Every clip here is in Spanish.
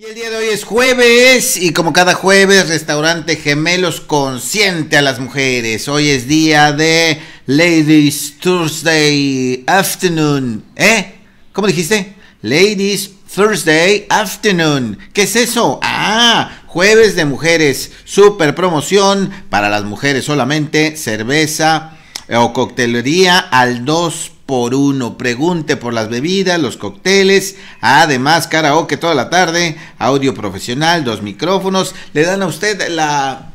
Y el día de hoy es jueves y como cada jueves, restaurante Gemelos consciente a las mujeres. Hoy es día de Ladies Thursday Afternoon. ¿Eh? ¿Cómo dijiste? Ladies Thursday Afternoon. ¿Qué es eso? Ah, jueves de mujeres. Super promoción para las mujeres solamente. Cerveza o coctelería al 2 por uno. Pregunte por las bebidas, los cócteles, además karaoke toda la tarde, audio profesional, dos micrófonos. Le dan a usted la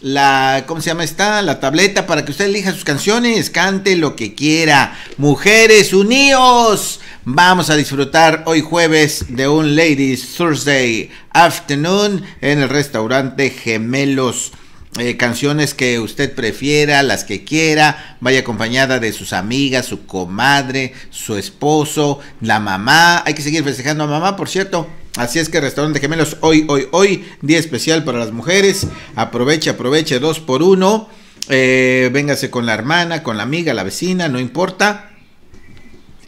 la, ¿cómo se llama esta? La tableta para que usted elija sus canciones, cante lo que quiera. Mujeres unidos, vamos a disfrutar hoy jueves de un Ladies Thursday Afternoon en el restaurante Gemelos. Eh, canciones que usted prefiera, las que quiera, vaya acompañada de sus amigas, su comadre, su esposo, la mamá. Hay que seguir festejando a mamá, por cierto. Así es que Restaurante Gemelos, hoy, hoy, hoy, día especial para las mujeres. Aproveche, aproveche, dos por uno. Eh, véngase con la hermana, con la amiga, la vecina, no importa.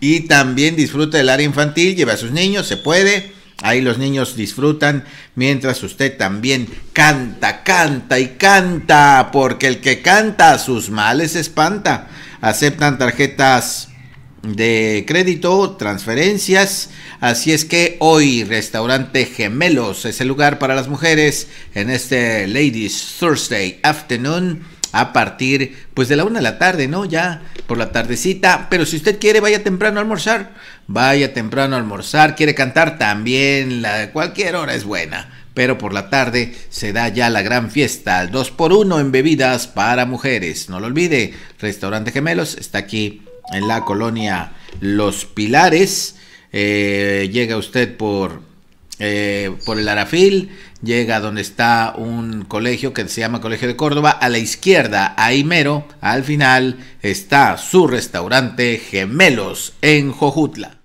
Y también disfrute del área infantil, lleve a sus niños, se puede. Ahí los niños disfrutan mientras usted también canta, canta y canta, porque el que canta sus males espanta. Aceptan tarjetas de crédito, transferencias. Así es que hoy Restaurante Gemelos es el lugar para las mujeres en este Ladies Thursday Afternoon a partir pues de la una de la tarde, ¿no? Ya por la tardecita. Pero si usted quiere, vaya temprano a almorzar. Vaya temprano a almorzar. Quiere cantar también. La, cualquier hora es buena. Pero por la tarde se da ya la gran fiesta, al 2x1 en bebidas para mujeres. No lo olvide, Restaurante Gemelos está aquí en la colonia Los Pilares. Eh, llega usted por eh, por el Arafil, llega donde está un colegio que se llama Colegio de Córdoba, a la izquierda, ahí mero, al final está su restaurante Gemelos en Jojutla.